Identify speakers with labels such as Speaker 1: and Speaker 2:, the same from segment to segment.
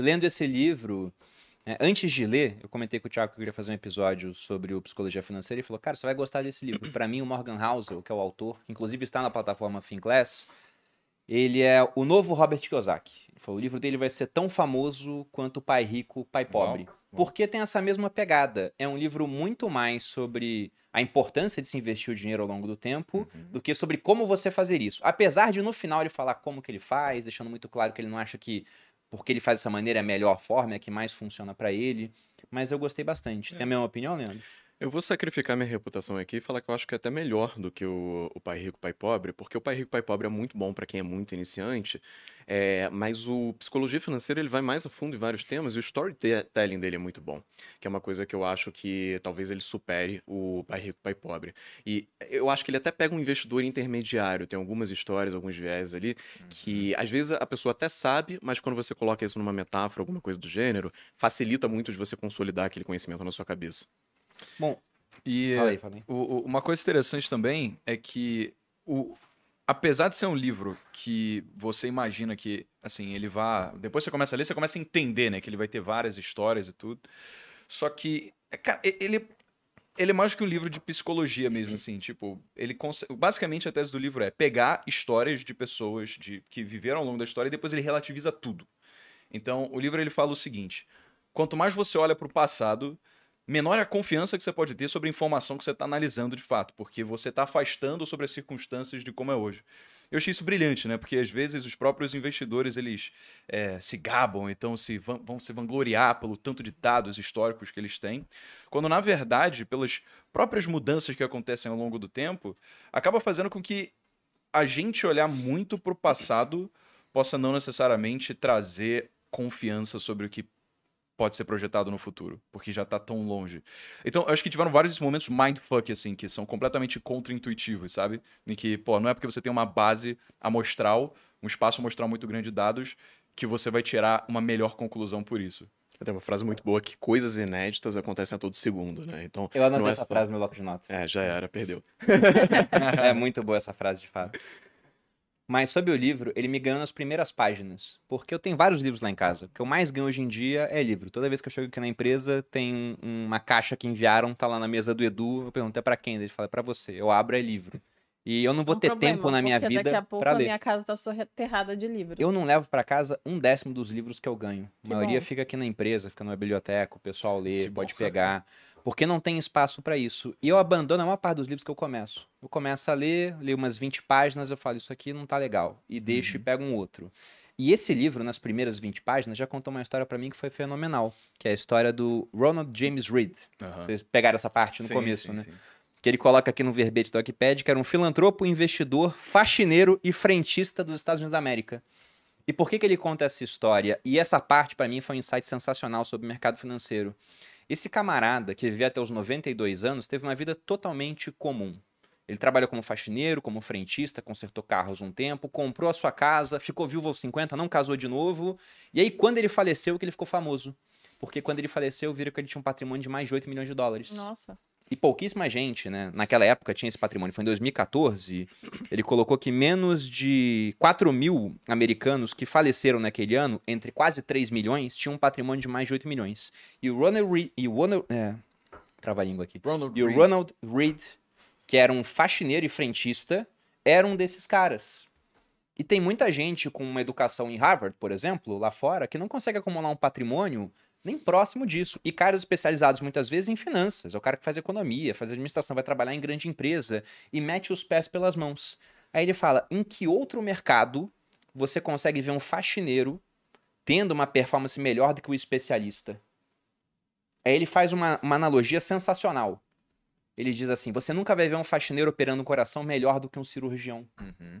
Speaker 1: Lendo esse livro, né, antes de ler, eu comentei com o Thiago que eu queria fazer um episódio sobre o Psicologia Financeira e falou, cara, você vai gostar desse livro. Para mim, o Morgan Housel, que é o autor, que inclusive está na plataforma Finclass, ele é o novo Robert Kiyosaki. Ele falou, o livro dele vai ser tão famoso quanto Pai Rico, Pai Pobre. Porque tem essa mesma pegada. É um livro muito mais sobre a importância de se investir o dinheiro ao longo do tempo uhum. do que sobre como você fazer isso. Apesar de no final ele falar como que ele faz, deixando muito claro que ele não acha que porque ele faz dessa maneira, é a melhor forma, é a que mais funciona para ele. Mas eu gostei bastante. É. Tem a mesma opinião, Leandro? Eu vou sacrificar minha reputação aqui e falar que eu acho que é até melhor do que o, o Pai Rico, Pai Pobre, porque o Pai Rico,
Speaker 2: Pai Pobre é muito bom para quem é muito iniciante, é, mas o Psicologia Financeira ele vai mais a fundo em vários temas e o storytelling dele é muito bom, que é uma coisa que eu acho que talvez ele supere o Pai Rico, Pai Pobre. E eu acho que ele até pega um investidor intermediário, tem algumas histórias, alguns viés ali, uhum. que às vezes a pessoa até sabe, mas quando você coloca isso numa metáfora, alguma coisa do gênero, facilita muito de você consolidar aquele conhecimento na sua cabeça.
Speaker 1: Bom,
Speaker 3: e falei, falei. O, o, uma coisa interessante também é que o, apesar de ser um livro que você imagina que, assim, ele vá. Depois você começa a ler, você começa a entender, né? Que ele vai ter várias histórias e tudo. Só que, é, cara, ele. Ele é mais que um livro de psicologia mesmo, assim, tipo, ele basicamente a tese do livro é pegar histórias de pessoas de... que viveram ao longo da história e depois ele relativiza tudo. Então, o livro ele fala o seguinte: quanto mais você olha para o passado, menor é a confiança que você pode ter sobre a informação que você está analisando de fato, porque você está afastando sobre as circunstâncias de como é hoje. Eu achei isso brilhante, né? Porque às vezes os próprios investidores eles é, se gabam, então se van, vão se vangloriar pelo tanto de dados históricos que eles têm, quando na verdade, pelas próprias mudanças que acontecem ao longo do tempo, acaba fazendo com que a gente olhar muito para o passado possa não necessariamente trazer confiança sobre o que pode ser projetado no futuro, porque já tá tão longe. Então, eu acho que tiveram vários momentos mindfuck, assim, que são completamente contra-intuitivos, sabe? Em que, pô, não é porque você tem uma base
Speaker 2: amostral, um espaço amostral muito grande de dados, que você vai tirar uma melhor conclusão por isso. Tem uma frase muito boa que coisas inéditas acontecem a todo segundo, né? Então, eu anotei é essa só... frase
Speaker 1: no meu bloco de notas. É, já era, perdeu. é muito boa essa frase, de fato. Mas sobre o livro, ele me ganhou nas primeiras páginas. Porque eu tenho vários livros lá em casa. O que eu mais ganho hoje em dia é livro. Toda vez que eu chego aqui na empresa, tem uma caixa que enviaram, tá lá na mesa do Edu. Eu pergunto, é pra quem? Ele fala, é pra você. Eu abro, é livro. E eu não é vou ter problema, tempo na minha vida daqui a pouco ler. a minha
Speaker 3: casa tá soterrada de livros. Eu
Speaker 1: não levo para casa um décimo dos livros que eu ganho. Que a maioria bom. fica aqui na empresa, fica na biblioteca, o pessoal lê, que pode pegar. Porque não tem espaço para isso. E eu abandono a maior parte dos livros que eu começo. Eu começo a ler, leio umas 20 páginas, eu falo, isso aqui não tá legal. E deixo uhum. e pego um outro. E esse livro, nas primeiras 20 páginas, já contou uma história para mim que foi fenomenal, que é a história do Ronald James Reed. Uhum. Vocês pegaram essa parte no sim, começo, sim, né? Sim. Que ele coloca aqui no verbete do Wikipedia, que era um filantropo, investidor, faxineiro e frentista dos Estados Unidos da América. E por que, que ele conta essa história? E essa parte, para mim, foi um insight sensacional sobre o mercado financeiro. Esse camarada, que vivia até os 92 anos, teve uma vida totalmente comum. Ele trabalhou como faxineiro, como frentista, consertou carros um tempo, comprou a sua casa, ficou vivo aos 50, não casou de novo. E aí, quando ele faleceu, que ele ficou famoso. Porque quando ele faleceu, viram que ele tinha um patrimônio de mais de 8 milhões de dólares. Nossa e pouquíssima gente, né? Naquela época tinha esse patrimônio. Foi em 2014. Ele colocou que menos de 4 mil americanos que faleceram naquele ano, entre quase 3 milhões, tinham um patrimônio de mais de 8 milhões. E o Ronald Reed. E o Ronald, é, trava a língua aqui. Ronald e o Reed. Ronald Reed, que era um faxineiro e frentista, era um desses caras. E tem muita gente com uma educação em Harvard, por exemplo, lá fora, que não consegue acumular um patrimônio nem próximo disso. E caras especializados muitas vezes em finanças. É o cara que faz economia, faz administração, vai trabalhar em grande empresa e mete os pés pelas mãos. Aí ele fala: em que outro mercado você consegue ver um faxineiro tendo uma performance melhor do que o especialista? Aí ele faz uma, uma analogia sensacional. Ele diz assim: você nunca vai ver um faxineiro operando um coração melhor do que um cirurgião. Uhum.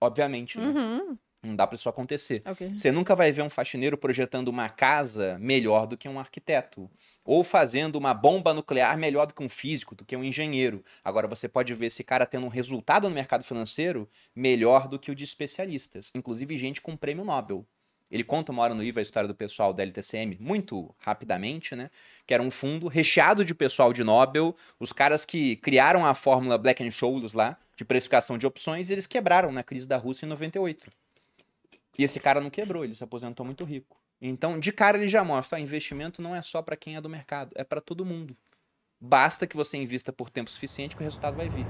Speaker 1: Obviamente. Né? Uhum. Não dá para isso acontecer. Okay. Você nunca vai ver um faxineiro projetando uma casa melhor do que um arquiteto. Ou fazendo uma bomba nuclear melhor do que um físico, do que um engenheiro. Agora, você pode ver esse cara tendo um resultado no mercado financeiro melhor do que o de especialistas. Inclusive, gente com prêmio Nobel. Ele conta uma hora no IVA a história do pessoal da LTCM, muito rapidamente, né? Que era um fundo recheado de pessoal de Nobel, os caras que criaram a fórmula Black and Scholes lá, de precificação de opções, e eles quebraram na crise da Rússia em 98. E esse cara não quebrou, ele se aposentou muito rico. Então, de cara ele já mostra, ó, investimento não é só para quem é do mercado, é para todo mundo. Basta que você invista por tempo suficiente que o resultado vai vir.